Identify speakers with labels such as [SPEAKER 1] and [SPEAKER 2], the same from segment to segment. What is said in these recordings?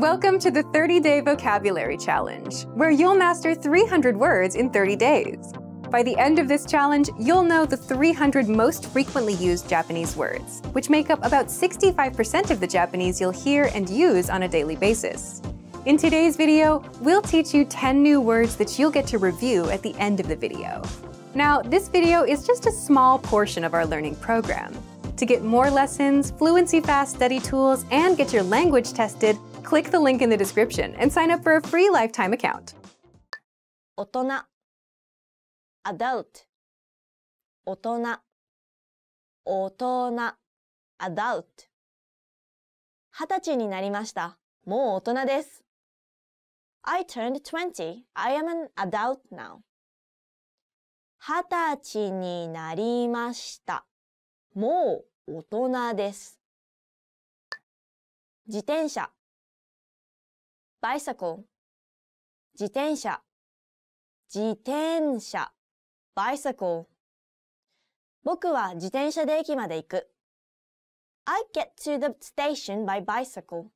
[SPEAKER 1] Welcome to the 30 Day Vocabulary Challenge, where you'll master 300 words in 30 days. By the end of this challenge, you'll know the 300 most frequently used Japanese words, which make up about 65% of the Japanese you'll hear and use on a daily basis. In today's video, we'll teach you 10 new words that you'll get to review at the end of the video. Now, this video is just a small portion of our learning program. To get more lessons, Fluency Fast study tools, and get your language tested, click the link in the description and sign up for a free lifetime account. 大人 adult 大人大人 adult 二十歳になりました。もう大人です。I turned 20. I am an adult now. 二十歳になりました。もう大人です。自転車 bicycle 自転車自転車 bicycle 僕は自転車で駅まで行く。I get to the station by bicycle.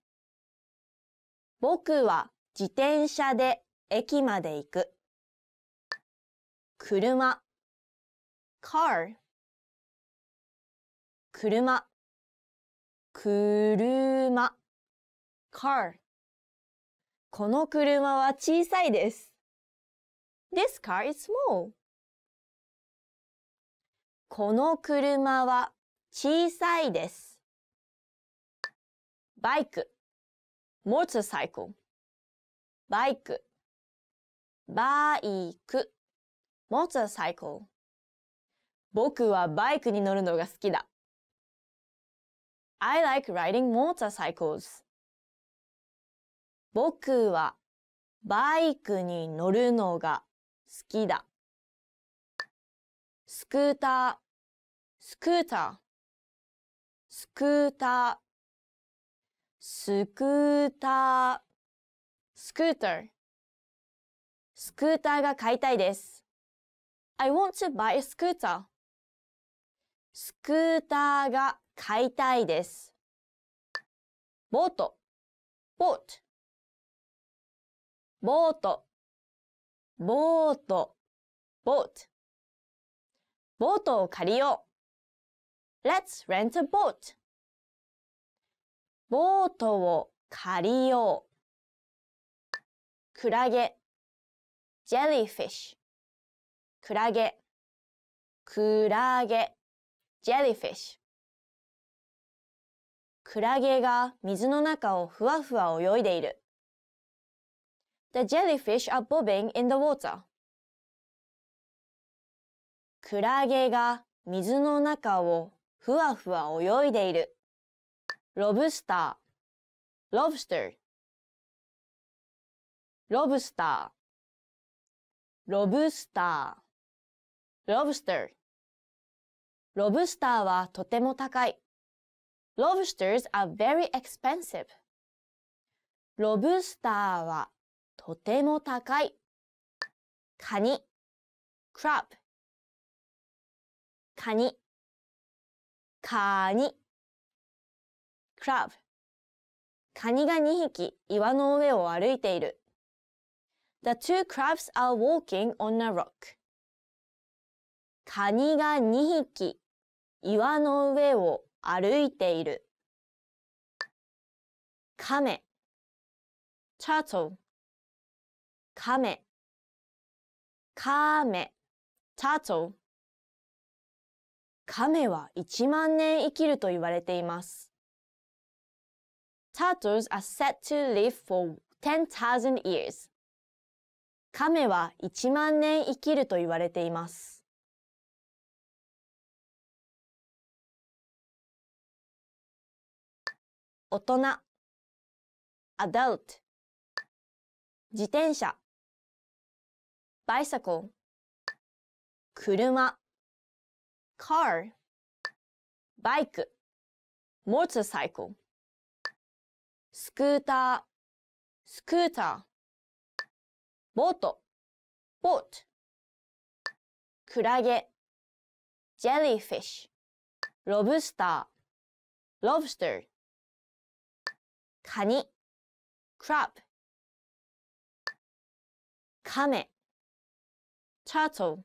[SPEAKER 1] 僕は自転車で駅まで行く。車 car 車車 car この車は小さいです。This car is small. この車は小さいです。バイク motorcycle バイクバイク motorcycle 僕はバイクに乗るのが好きだ。I like riding motorcycles. 僕はバイクに乗るのが好きだ。スクーター、スクーター、スクーター、スクーター、スクーター、スクーターが買いたいです。I want to buy a scooter. スクーターが買いたいです。ボート、ボート。ボート、ボート、ボート。ボートを借りよう。Let's rent a boat. ボートを借りよう。クラゲ、jellyfish。クラゲ、クラゲ、jellyfish。クラゲが水の中をふわふわ泳いでいる。The jellyfish are bobbing in the water. クラゲが水の中をふわふわ泳いでいる。ロブスター、ロブスター。ロブスター、ロブスター、ロブスター。ロブスターはとても高い。Lobsters are very expensive. ロブスターはとても高いカニクラッカニカニクラブカニが2匹岩の上を歩いている The two crabs are walking on a rock カニが2匹岩の上を歩いているカメチャートルカメ、カメ、タト。カメは1万年生きると言われています。Turtles are s e t to live for 10,000 years. カメは1万年生きると言われています。大人 adult 自転車 bicycle 車 car バイク motorcycle スクータースクーターボートボートクラゲジェリーフィッシュロブスターロブスターカニクラプ。カメ turtle